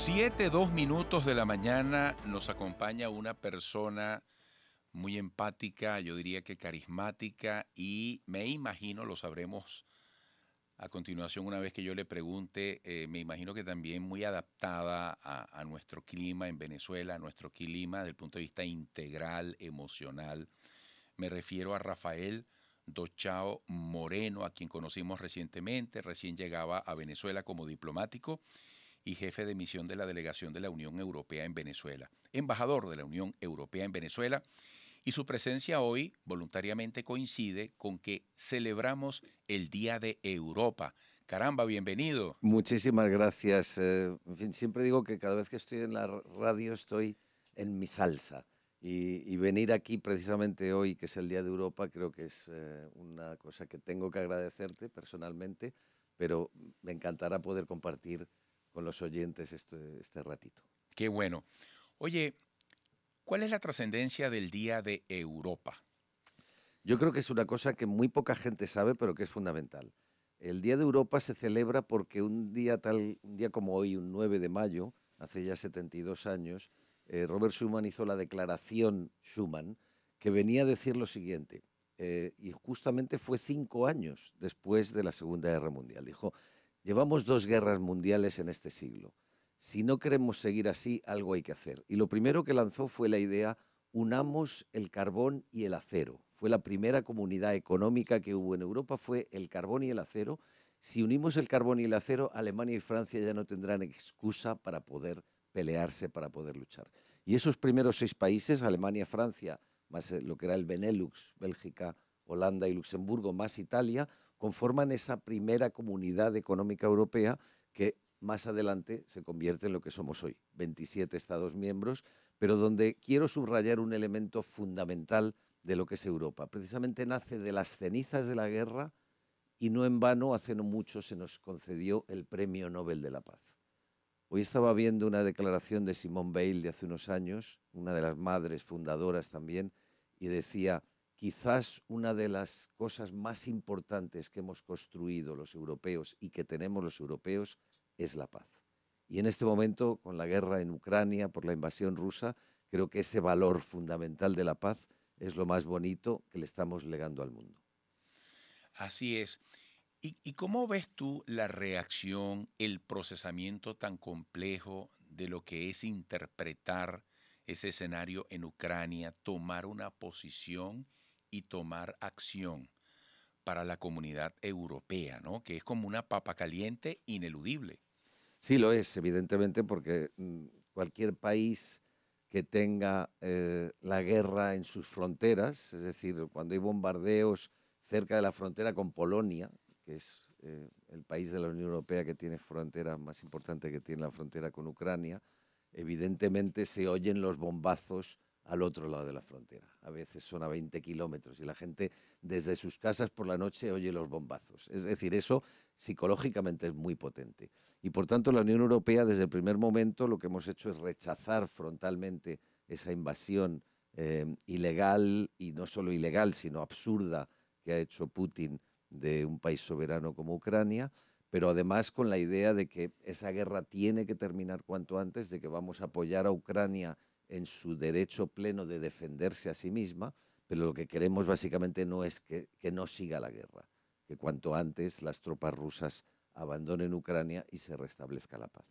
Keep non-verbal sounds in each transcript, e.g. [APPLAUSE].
Siete, dos minutos de la mañana nos acompaña una persona muy empática, yo diría que carismática, y me imagino, lo sabremos a continuación una vez que yo le pregunte, eh, me imagino que también muy adaptada a, a, nuestro clima en Venezuela, a nuestro clima desde el punto de vista integral, emocional. Me refiero a Rafael Dochao Moreno, a quien conocimos recientemente, recién llegaba a Venezuela como diplomático y jefe de misión de la delegación de la Unión Europea en Venezuela, embajador de la Unión Europea en Venezuela, y su presencia hoy voluntariamente coincide con que celebramos el Día de Europa. Caramba, bienvenido. Muchísimas gracias. Eh, en fin, siempre digo que cada vez que estoy en la radio estoy en mi salsa. Y, venir aquí precisamente hoy, que es el Día de Europa, creo que es eh, una cosa que tengo que agradecerte personalmente, pero me encantará poder compartir con los oyentes este, este, ratito. Qué bueno. Oye, ¿cuál es la trascendencia del Día de Europa? Yo creo que es una cosa que muy poca gente sabe, pero que es fundamental. El Día de Europa se celebra porque un día tal, un día como hoy, un 9 de mayo, hace ya 72 años, eh, Robert Schuman hizo la declaración Schuman, que venía a decir lo siguiente, eh, y justamente fue cinco años después de la Segunda Guerra Mundial. Dijo, Llevamos dos guerras mundiales en este siglo. Si no queremos seguir así, algo hay que hacer. Y lo primero que lanzó fue la idea, unamos el carbón y el acero. Fue la primera comunidad económica que hubo en Europa, fue el carbón y el acero. Si unimos el carbón y el acero, Alemania y Francia ya no tendrán excusa para poder pelearse, para poder luchar. Y esos primeros seis países, Alemania, Francia, más eh, lo que era el Benelux, Bélgica, Holanda y Luxemburgo, más Italia, conforman esa primera comunidad económica europea que más adelante se convierte en lo que somos hoy, 27 Estados miembros, pero donde quiero subrayar un elemento fundamental de lo que es Europa. Precisamente nace de las cenizas de la guerra y no en vano hace no mucho se nos concedió el Premio Nobel de la Paz. Hoy estaba viendo una declaración de Simone Weil de hace unos años, una de las madres fundadoras también, y decía, quizás una de las cosas más importantes que hemos construido los europeos y que tenemos los europeos es la paz. Y en este momento, con la guerra en Ucrania, por la invasión rusa, creo que ese valor fundamental de la paz es lo más bonito que le estamos legando al mundo. Así es. ¿Y, cómo ves tú la reacción, el procesamiento tan complejo de lo que es interpretar ese escenario en Ucrania, tomar una posición y tomar acción para la comunidad europea, ¿no? que es como una papa caliente ineludible. Sí, lo es, evidentemente, porque mm, cualquier país que tenga eh, la guerra en sus fronteras, es decir, cuando hay bombardeos cerca de la frontera con Polonia, que es eh, el país de la Unión Europea que tiene frontera más importante que tiene la frontera con Ucrania, evidentemente se oyen los bombazos al otro lado de la frontera. A veces son a 20 kilómetros y la gente desde sus casas por la noche oye los bombazos. Es decir, eso psicológicamente es muy potente. Y por tanto la Unión Europea desde el primer momento lo que hemos hecho es rechazar frontalmente esa invasión eh, ilegal y no solo ilegal, sino absurda que ha hecho Putin de un país soberano como Ucrania, pero además con la idea de que esa guerra tiene que terminar cuanto antes, de que vamos a apoyar a Ucrania en su derecho pleno de defenderse a sí misma, pero lo que queremos básicamente no es que, no siga la guerra, que cuanto antes las tropas rusas abandonen Ucrania y se restablezca la paz.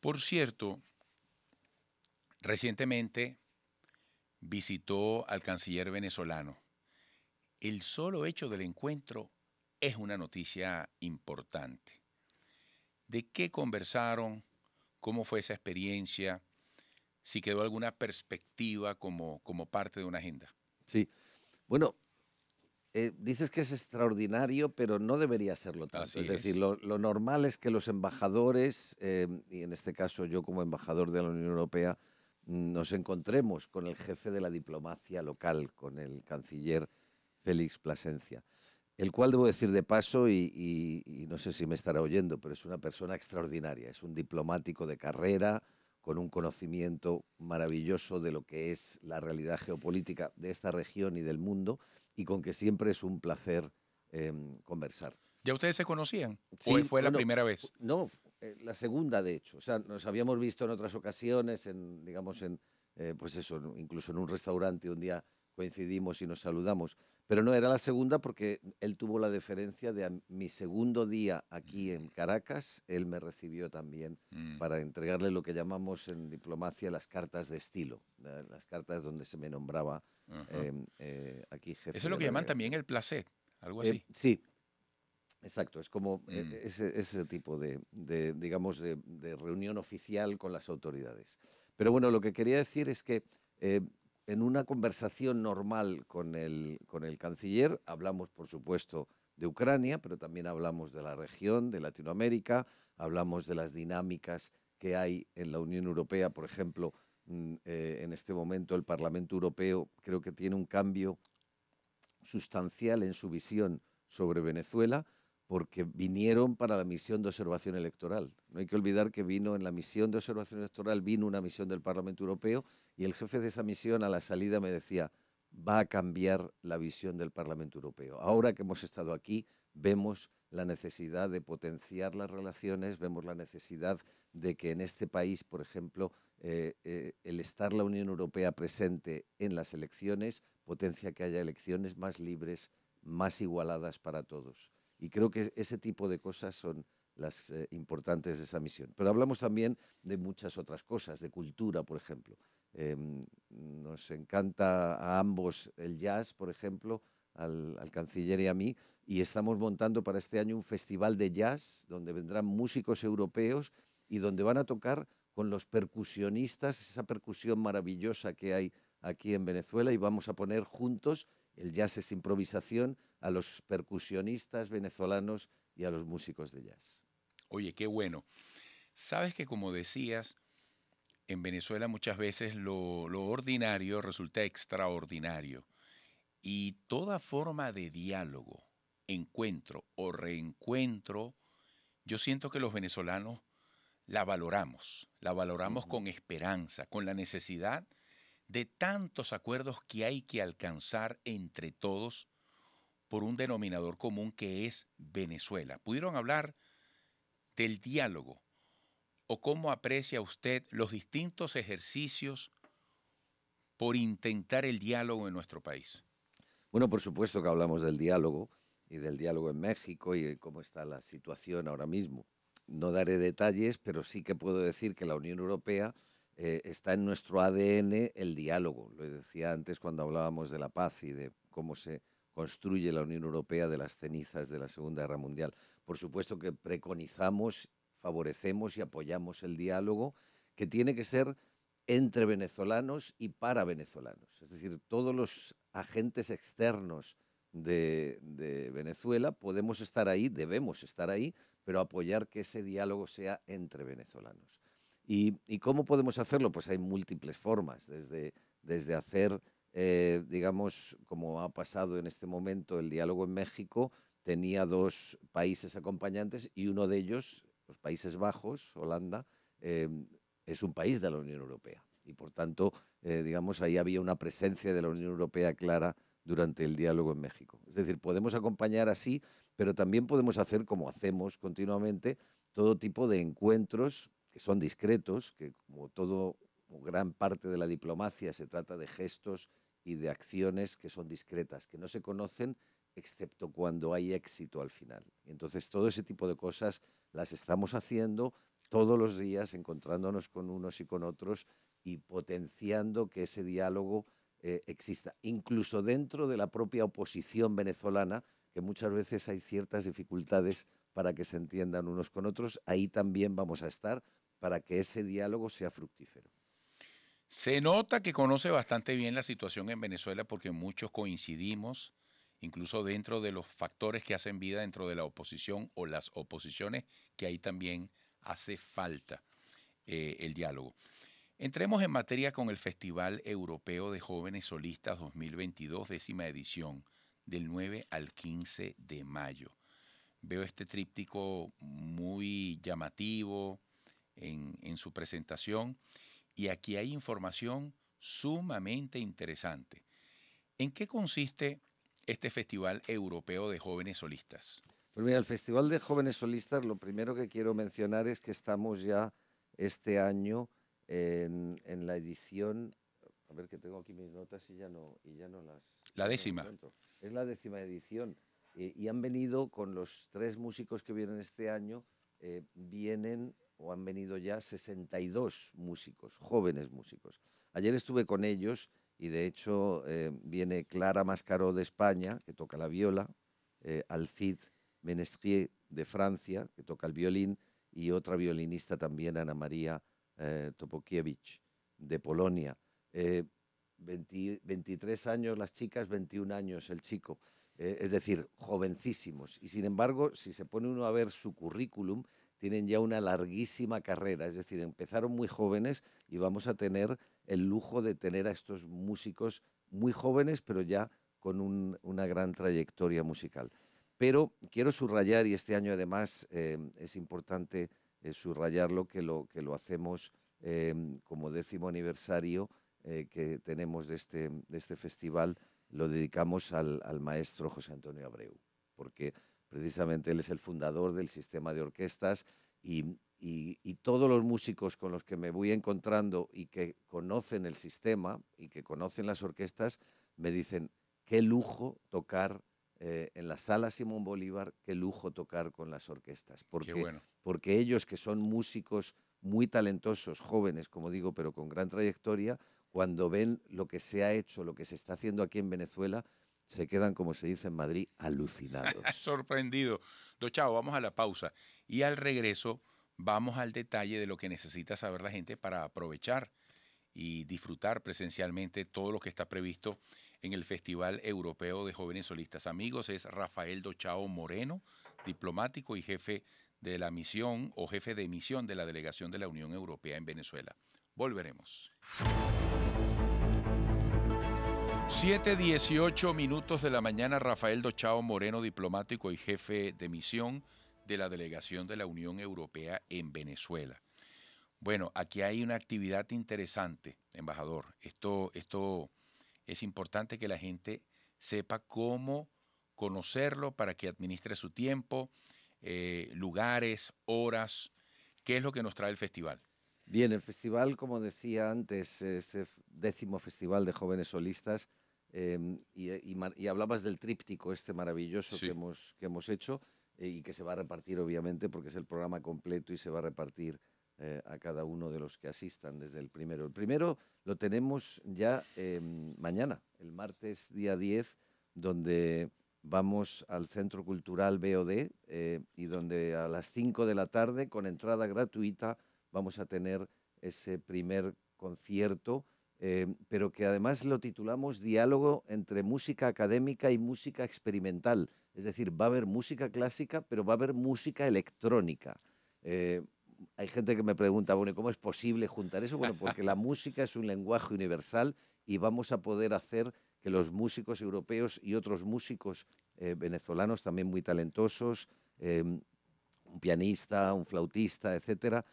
Por cierto, recientemente visitó al canciller venezolano. El solo hecho del encuentro es una noticia importante. ¿De qué conversaron? ¿Cómo fue esa experiencia? si quedó alguna perspectiva como, parte de una agenda. Sí, bueno, eh, dices que es extraordinario, pero no debería serlo tanto. es, decir, Lo, normal es que los embajadores, eh, y en este caso yo como embajador de la Unión Europea, mm, nos encontremos con el jefe de la diplomacia local, con el canciller Félix Plasencia, el cual debo decir de paso, y no sé si me estará oyendo, pero es una persona extraordinaria, es un diplomático de carrera, con un conocimiento maravilloso de lo que es la realidad geopolítica de esta región y del mundo, y con que siempre es un placer em, conversar. ¿Ya ustedes se conocían? Sí, fue la primera vez? No, eh, la segunda, de hecho. O sea, nos habíamos visto en otras ocasiones, en, digamos, en, eh, pues eso, incluso en un restaurante un día coincidimos y nos saludamos. Pero no, era la segunda porque él tuvo la deferencia de mi segundo día aquí en Caracas, él me recibió también mm. para entregarle lo que llamamos en diplomacia las cartas de estilo, las cartas donde se me nombraba em, eh, aquí jefe. Eso es lo que llaman también el placer, algo eh, así. sí, Exacto, es como eh, mm. ese, tipo de, digamos, de, reunión oficial con las autoridades. Pero bueno, lo que quería decir es que en una conversación normal con el, canciller hablamos, por supuesto, de Ucrania, pero también hablamos de la región, de Latinoamérica, hablamos de las dinámicas que hay en la Unión Europea, por ejemplo, mm, eh, en este momento el Parlamento Europeo creo que tiene un cambio sustancial en su visión sobre Venezuela porque vinieron para la misión de observación electoral. No hay que olvidar que vino en la misión de observación electoral, vino una misión del Parlamento Europeo y el jefe de esa misión a la salida me decía, va a cambiar la visión del Parlamento Europeo. Ahora que hemos estado aquí, vemos la necesidad de potenciar las relaciones, vemos la necesidad de que en este país, por ejemplo, eh, eh, el estar la Unión Europea presente en las elecciones potencia que haya elecciones más libres, más igualadas para todos. Y creo que ese tipo de cosas son las eh, importantes de esa misión. Pero hablamos también de muchas otras cosas, de cultura, por ejemplo. Em, nos encanta a ambos el jazz, por ejemplo, al, al, canciller y a mí, y estamos montando para este año un festival de jazz donde vendrán músicos europeos y donde van a tocar con los percusionistas, esa percusión maravillosa que hay aquí en Venezuela, y vamos a poner juntos el jazz es improvisación, a los percusionistas venezolanos y a los músicos de jazz. Oye, qué bueno. Sabes que como decías, en Venezuela muchas veces lo, ordinario resulta extraordinario y toda forma de diálogo, encuentro o reencuentro, yo siento que los venezolanos la valoramos, la valoramos con esperanza, con la necesidad de tantos acuerdos que hay que alcanzar entre todos por un denominador común que es Venezuela. Pudieron hablar del diálogo o cómo aprecia usted los distintos ejercicios por intentar el diálogo en nuestro país. Bueno, por supuesto que hablamos del diálogo y del diálogo en México y cómo está la situación ahora mismo. No daré detalles, pero sí que puedo decir que la Unión Europea eh, está en nuestro ADN el diálogo. Lo decía antes cuando hablábamos de la paz y de cómo se construye la Unión Europea de las cenizas de la Segunda Guerra Mundial. Por supuesto que preconizamos, favorecemos y apoyamos el diálogo que tiene que ser entre venezolanos y para venezolanos. Es decir, todos los agentes externos de, Venezuela podemos estar ahí, debemos estar ahí, pero apoyar que ese diálogo sea entre venezolanos. ¿Y, cómo podemos hacerlo? Pues hay múltiples formas, desde, desde hacer, eh, digamos, como ha pasado en este momento, el diálogo en México tenía dos países acompañantes y uno de ellos, los Países Bajos, Holanda, eh, es un país de la Unión Europea. Y por tanto, eh, digamos, ahí había una presencia de la Unión Europea clara durante el diálogo en México. Es decir, podemos acompañar así, pero también podemos hacer, como hacemos continuamente, todo tipo de encuentros son discretos, que como todo, gran parte de la diplomacia se trata de gestos y de acciones que son discretas, que no se conocen excepto cuando hay éxito al final. Entonces, todo ese tipo de cosas las estamos haciendo todos los días, encontrándonos con unos y con otros y potenciando que ese diálogo eh, exista, incluso dentro de la propia oposición venezolana, que muchas veces hay ciertas dificultades para que se entiendan unos con otros. Ahí también vamos a estar para que ese diálogo sea fructífero. Se nota que conoce bastante bien la situación en Venezuela porque muchos coincidimos, incluso dentro de los factores que hacen vida dentro de la oposición o las oposiciones, que ahí también hace falta eh, el diálogo. Entremos en materia con el Festival Europeo de Jóvenes Solistas 2022, décima edición, del 9 al 15 de mayo. Veo este tríptico muy llamativo, en, su presentación y aquí hay información sumamente interesante. ¿En qué consiste este Festival Europeo de Jóvenes Solistas? Pues mira, el Festival de Jóvenes Solistas, lo primero que quiero mencionar es que estamos ya este año en, la edición, a ver que tengo aquí mis notas y ya no, y ya no las... La décima. es la décima edición eh, y han venido con los tres músicos que vienen este año, eh, vienen o han venido ya 62 músicos, jóvenes músicos. Ayer estuve con ellos y de hecho eh, viene Clara Mascaró de España, que toca la viola, eh, Alcid Menestrier de Francia, que toca el violín, y otra violinista también, Ana María eh, Topokiewicz, de Polonia. 23 eh, años las chicas, 21 años el chico. es decir, jovencísimos. Y sin embargo, si se pone uno a ver su currículum, tienen ya una larguísima carrera, es decir, empezaron muy jóvenes y vamos a tener el lujo de tener a estos músicos muy jóvenes, pero ya con una gran trayectoria musical. Pero quiero subrayar, y este año además eh, es importante eh, subrayarlo, que lo, que lo hacemos eh, como décimo aniversario que tenemos de este, de este festival, lo dedicamos al, al maestro José Antonio Abreu, porque Precisamente él es el fundador del sistema de orquestas y, todos los músicos con los que me voy encontrando y que conocen el sistema y que conocen las orquestas, me dicen, qué lujo tocar eh, en la sala Simón Bolívar, qué lujo tocar con las orquestas. Porque, porque ellos que son músicos muy talentosos, jóvenes, como digo, pero con gran trayectoria, cuando ven lo que se ha hecho, lo que se está haciendo aquí en Venezuela, se quedan, como se dice en Madrid, alucinados. [LAUGHS] Sorprendido. Dochao, vamos a la pausa. Y al regreso vamos al detalle de lo que necesita saber la gente para aprovechar y disfrutar presencialmente todo lo que está previsto en el Festival Europeo de Jóvenes Solistas. Amigos, es Rafael Dochao Moreno, diplomático y jefe de la misión o jefe de misión de la delegación de la Unión Europea en Venezuela. Volveremos. 7.18 minutos de la mañana, Rafael Dochao Moreno, diplomático y jefe de misión de la delegación de la Unión Europea en Venezuela. Bueno, aquí hay una actividad interesante, embajador. Esto, esto es importante que la gente sepa cómo conocerlo para que administre su tiempo, eh, lugares, horas. ¿Qué es lo que nos trae el festival? Bien, el festival, como decía antes, este décimo festival de jóvenes solistas, Em, eh, y, hablabas del tríptico este maravilloso que, hemos, hecho eh, y que se va a repartir obviamente porque es el programa completo y se va a repartir eh, a cada uno de los que asistan desde el primero. El primero lo tenemos ya em, mañana, el martes día 10, donde vamos al Centro Cultural BOD y donde a las 5 de la tarde, con entrada gratuita, vamos a tener ese primer concierto eh, pero que además lo titulamos Diálogo entre música académica y música experimental. Es decir, va a haber música clásica, pero va a haber música electrónica. Eh, hay gente que me pregunta, bueno, ¿cómo es posible juntar eso? Bueno, porque la música es un lenguaje universal y vamos a poder hacer que los músicos europeos y otros músicos eh, venezolanos también muy talentosos, un pianista, un flautista, etcétera,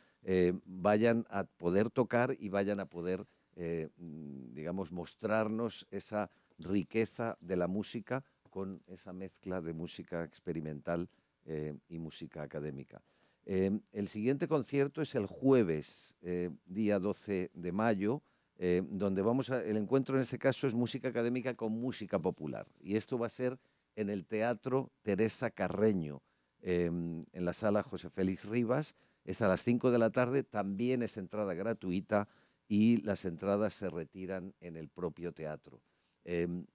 vayan a poder tocar y vayan a poder eh, mm, digamos, mostrarnos esa riqueza de la música con esa mezcla de música experimental eh, y música académica. Eh, el siguiente concierto es el jueves, día 12 de mayo, donde vamos a, el encuentro en este caso es música académica con música popular. Y esto va a ser en el Teatro Teresa Carreño, en la sala José Félix Rivas. Es a las 5 de la tarde, también es entrada gratuita y las entradas se retiran en el propio teatro. Em,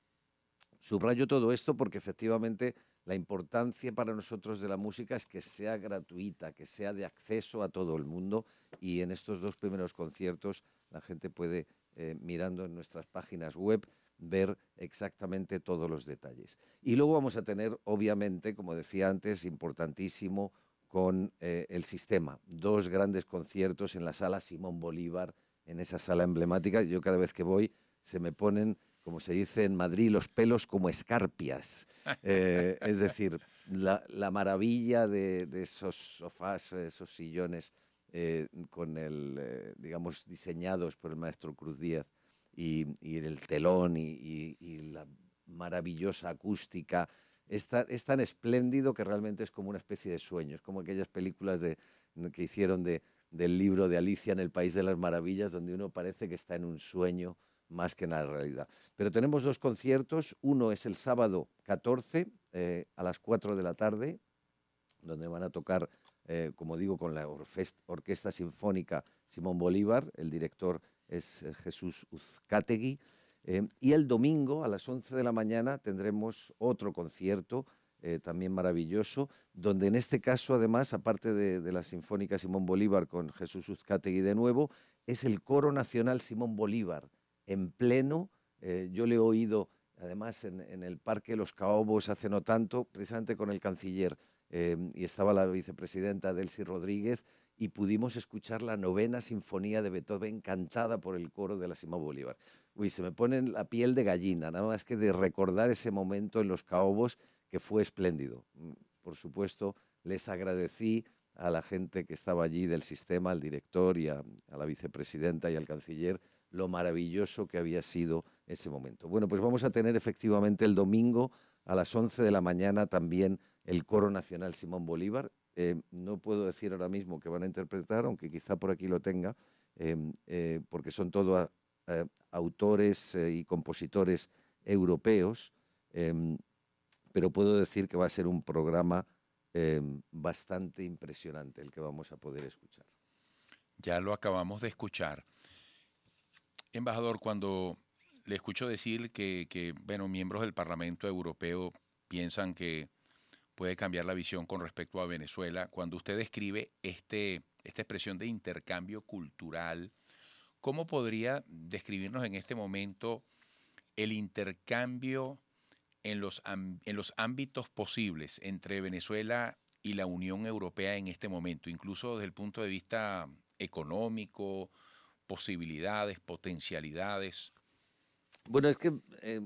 subrayo todo esto porque efectivamente la importancia para nosotros de la música es que sea gratuita, que sea de acceso a todo el mundo y en estos dos primeros conciertos la gente puede, eh, mirando en nuestras páginas web, ver exactamente todos los detalles. Y luego vamos a tener, obviamente, como decía antes, importantísimo con eh, el sistema, dos grandes conciertos en la sala Simón Bolívar en esa sala emblemática. Yo cada vez que voy se me ponen, como se dice en Madrid, los pelos como escarpias. Eh, es decir, la, maravilla de, esos sofás, esos sillones, eh, con el, eh, digamos, diseñados por el maestro Cruz Díaz, y, el telón y, la maravillosa acústica. Es tan, es tan espléndido que realmente es como una especie de sueño, es como aquellas películas de, que hicieron de, del libro de Alicia en el País de las Maravillas, donde uno parece que está en un sueño más que en la realidad. Pero tenemos dos conciertos, uno es el sábado 14 eh, a las 4 de la tarde, donde van a tocar, eh, como digo, con la Orquesta Sinfónica Simón Bolívar, el director es eh, Jesús Uzcategui, y el domingo a las 11 de la mañana tendremos otro concierto eh, también maravilloso, donde en este caso, además, aparte de, la Sinfónica Simón Bolívar con Jesús Uzcategui de nuevo, es el Coro Nacional Simón Bolívar, en pleno. Eh, yo le he oído, además, en, el Parque Los Caobos hace no tanto, precisamente con el canciller, em, y estaba la vicepresidenta Delsi Rodríguez, y pudimos escuchar la novena sinfonía de Beethoven cantada por el coro de la Simón Bolívar. Uy, se me pone la piel de gallina, nada más que de recordar ese momento en Los Caobos que fue espléndido. Mm, por supuesto, les agradecí a la gente que estaba allí del sistema, al director y a, la vicepresidenta y al canciller, lo maravilloso que había sido ese momento. Bueno, pues vamos a tener efectivamente el domingo a las 11 de la mañana también el Coro Nacional Simón Bolívar. Eh, no puedo decir ahora mismo que van a interpretar, aunque quizá por aquí lo tenga, em, eh, porque son todos eh, autores y compositores europeos. Em, pero puedo decir que va a ser un programa em, bastante impresionante el que vamos a poder escuchar. Ya lo acabamos de escuchar. Embajador, cuando le escucho decir que, bueno, miembros del Parlamento Europeo piensan que puede cambiar la visión con respecto a Venezuela, cuando usted describe este, esta expresión de intercambio cultural, ¿cómo podría describirnos en este momento el intercambio en los, en los ámbitos posibles entre Venezuela y la Unión Europea en este momento, incluso desde el punto de vista económico, posibilidades, potencialidades? Bueno, es que eh,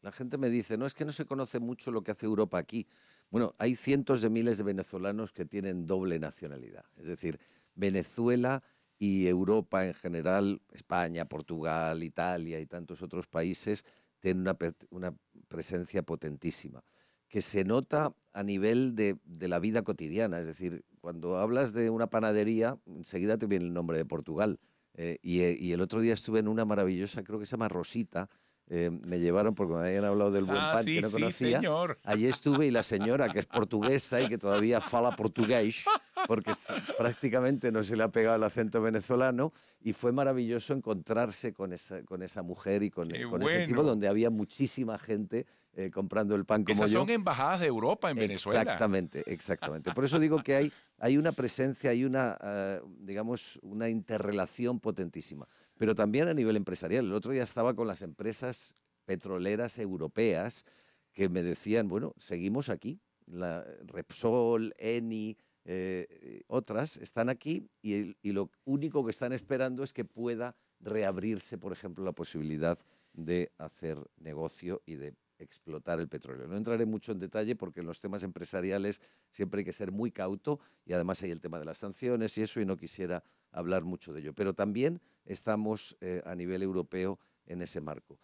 la gente me dice, no, es que no se conoce mucho lo que hace Europa aquí. Bueno, hay cientos de miles de venezolanos que tienen doble nacionalidad, es decir, Venezuela y Europa en general, España, Portugal, Italia y tantos otros países, tienen una, una presencia potentísima, que se nota a nivel de, la vida cotidiana. Es decir, cuando hablas de una panadería, enseguida te viene el nombre de Portugal. Eh, eh, y, el otro día estuve en una maravillosa, creo que se llama Rosita, eh, me llevaron porque me habían hablado del buen ah, pan que no conocía. Allí estuve y la señora, que es portuguesa y que todavía fala portugués, porque prácticamente no se le ha pegado el acento venezolano, y fue maravilloso encontrarse con esa, mujer y con, ese tipo, donde había muchísima gente eh, comprando el pan como Esas son embajadas de Europa en Venezuela. Exactamente, exactamente. Por eso digo que hay, hay una presencia, hay una, eh, digamos, una interrelación potentísima. Pero también a nivel empresarial. El otro día estaba con las empresas petroleras europeas que me decían, bueno, seguimos aquí. La Repsol, Eni, eh, otras están aquí y, lo único que están esperando es que pueda reabrirse, por ejemplo, la posibilidad de hacer negocio y de explotar el petróleo. No entraré mucho en detalle porque en los temas empresariales siempre hay que ser muy cauto y además hay el tema de las sanciones y eso y no quisiera hablar mucho de ello. Pero también estamos eh, a nivel europeo en ese marco.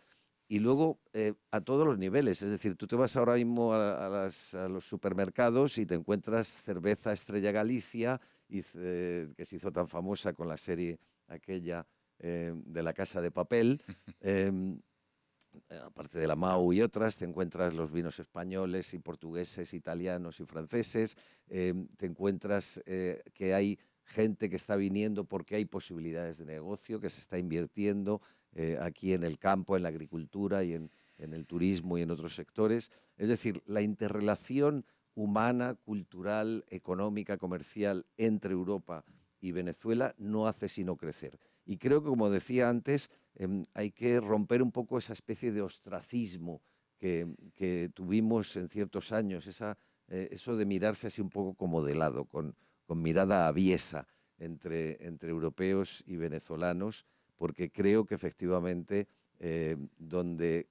Y luego eh, a todos los niveles, es decir, tú te vas ahora mismo a, los supermercados y te encuentras cerveza Estrella Galicia, eh, que se hizo tan famosa con la serie aquella de la casa de papel. [LAUGHS] Em, eh, aparte de la MAU y otras, te encuentras los vinos españoles y portugueses, italianos y franceses, eh, te encuentras eh, que hay gente que está viniendo porque hay posibilidades de negocio, que se está invirtiendo aquí en el campo, en la agricultura y en, en el turismo y en otros sectores. Es decir, la interrelación humana, cultural, económica, comercial entre Europa y Venezuela no hace sino crecer. Y creo que, como decía antes, em, hay que romper un poco esa especie de ostracismo que, tuvimos en ciertos años, eh, eso de mirarse así un poco como de lado, con, mirada aviesa entre, entre europeos y venezolanos, porque creo que efectivamente eh, donde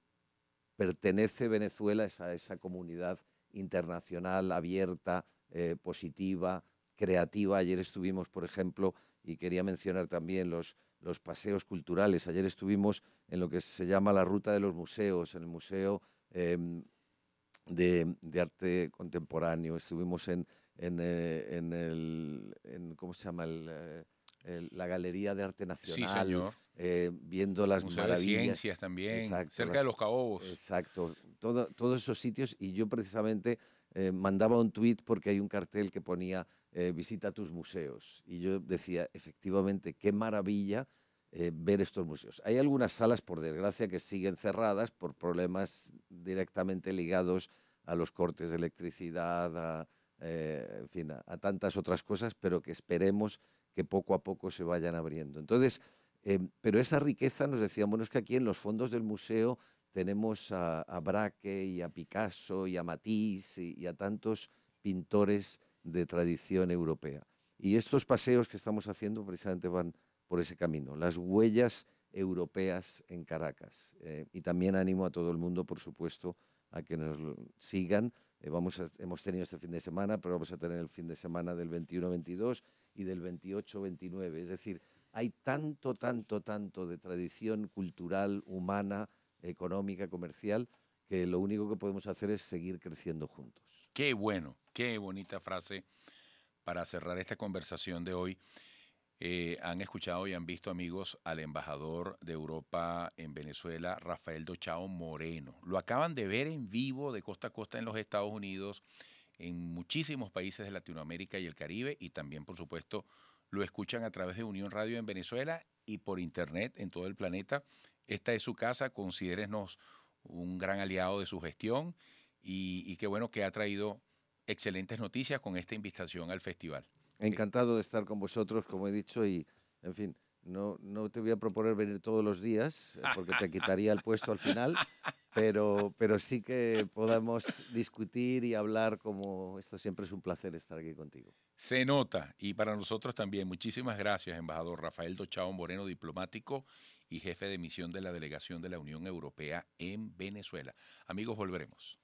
pertenece Venezuela es a esa comunidad internacional abierta, eh, positiva, creativa. Ayer estuvimos, por ejemplo, y quería mencionar también los, los paseos culturales. Ayer estuvimos en lo que se llama la ruta de los museos, en el Museo em, de, Arte Contemporáneo. Estuvimos en, en, eh, el, ¿cómo se llama? Eh, la Galería de Arte Nacional. Eh, viendo las maravillas. De ciencias también, cerca de los caobos. Exacto, todos esos sitios. Y yo precisamente eh, mandaba un tuit porque hay un cartel que ponía eh, visita tus museos. Y yo decía, efectivamente, qué maravilla eh, ver estos museos. Hay algunas salas, por desgracia, que siguen cerradas por problemas directamente ligados a los cortes de electricidad, a, eh, tantas otras cosas, pero que esperemos que poco a poco se vayan abriendo. Entonces, em, pero esa riqueza nos decíamos, bueno, es que aquí en los fondos del museo tenemos a, Braque y a Picasso y a Matisse y, a tantos pintores de tradición europea. Y estos paseos que estamos haciendo precisamente van por ese camino, las huellas europeas en Caracas. Eh, y también animo a todo el mundo, por supuesto, a que nos sigan. Eh, vamos hemos tenido este fin de semana, pero vamos a tener el fin de semana del 21-22 y del 28-29. Es decir, hay tanto, tanto, tanto de tradición cultural, humana, económica, comercial, que lo único que podemos hacer es seguir creciendo juntos. Qué bueno, qué bonita frase para cerrar esta conversación de hoy. Eh, han escuchado y han visto, amigos, al embajador de Europa en Venezuela, Rafael Dochao Moreno. Lo acaban de ver en vivo de costa a costa en los Estados Unidos, en muchísimos países de Latinoamérica y el Caribe, y también, por supuesto, lo escuchan a través de Unión Radio en Venezuela y por internet en todo el planeta esta es su casa, considérenos un gran aliado de su gestión y, qué bueno que ha traído excelentes noticias con esta invitación al festival. Encantado de estar con vosotros, como he dicho, y en fin, no, no te voy a proponer venir todos los días, eh, porque te quitaría el puesto al final, pero, pero sí que podamos discutir y hablar como esto siempre es un placer estar aquí contigo. Se nota, y para nosotros también. Muchísimas gracias, embajador Rafael Dochao Moreno, diplomático y jefe de misión de la delegación de la Unión Europea en Venezuela. Amigos, volveremos.